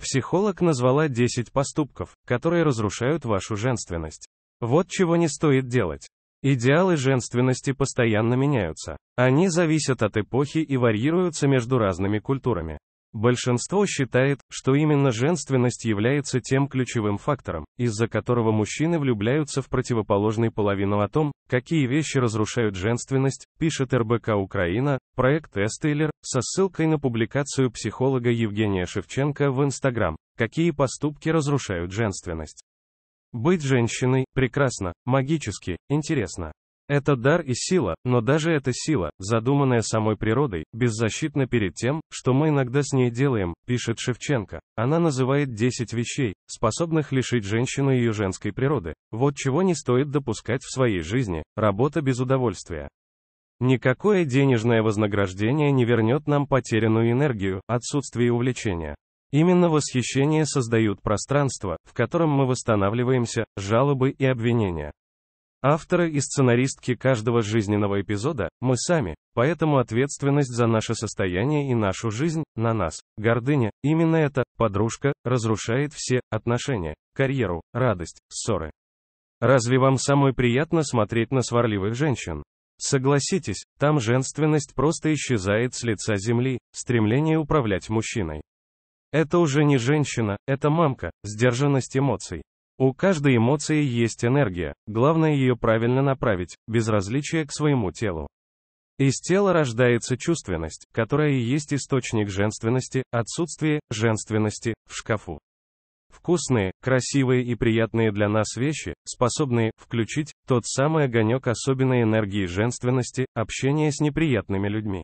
Психолог назвала 10 поступков, которые разрушают вашу женственность. Вот чего не стоит делать. Идеалы женственности постоянно меняются. Они зависят от эпохи и варьируются между разными культурами. Большинство считает, что именно женственность является тем ключевым фактором, из-за которого мужчины влюбляются в противоположной половину о том, какие вещи разрушают женственность, пишет РБК Украина, проект Эстейлер, со ссылкой на публикацию психолога Евгения Шевченко в Инстаграм, какие поступки разрушают женственность. Быть женщиной – прекрасно, магически, интересно. Это дар и сила, но даже эта сила, задуманная самой природой, беззащитна перед тем, что мы иногда с ней делаем, пишет Шевченко. Она называет 10 вещей, способных лишить женщину ее женской природы. Вот чего не стоит допускать в своей жизни, работа без удовольствия. Никакое денежное вознаграждение не вернет нам потерянную энергию, отсутствие увлечения. Именно восхищение создают пространство, в котором мы восстанавливаемся, жалобы и обвинения. Авторы и сценаристки каждого жизненного эпизода – мы сами, поэтому ответственность за наше состояние и нашу жизнь – на нас. Гордыня, именно эта подружка, разрушает все отношения, карьеру, радость, ссоры. Разве вам самой приятно смотреть на сварливых женщин? Согласитесь, там женственность просто исчезает с лица земли, стремление управлять мужчиной. Это уже не женщина, это мамка, сдержанность эмоций. У каждой эмоции есть энергия, главное ее правильно направить, без различия к своему телу. Из тела рождается чувственность, которая и есть источник женственности, отсутствие женственности в шкафу. Вкусные, красивые и приятные для нас вещи, способные включить тот самый огонек особенной энергии женственности, общения с неприятными людьми.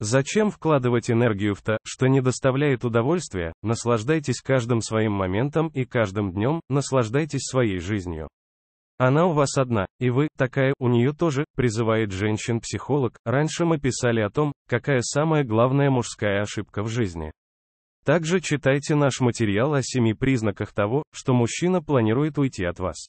Зачем вкладывать энергию в то, что не доставляет удовольствия, наслаждайтесь каждым своим моментом и каждым днем, наслаждайтесь своей жизнью. Она у вас одна, и вы, такая, у нее тоже, призывает женщин-психолог, раньше мы писали о том, какая самая главная мужская ошибка в жизни. Также читайте наш материал о семи признаках того, что мужчина планирует уйти от вас.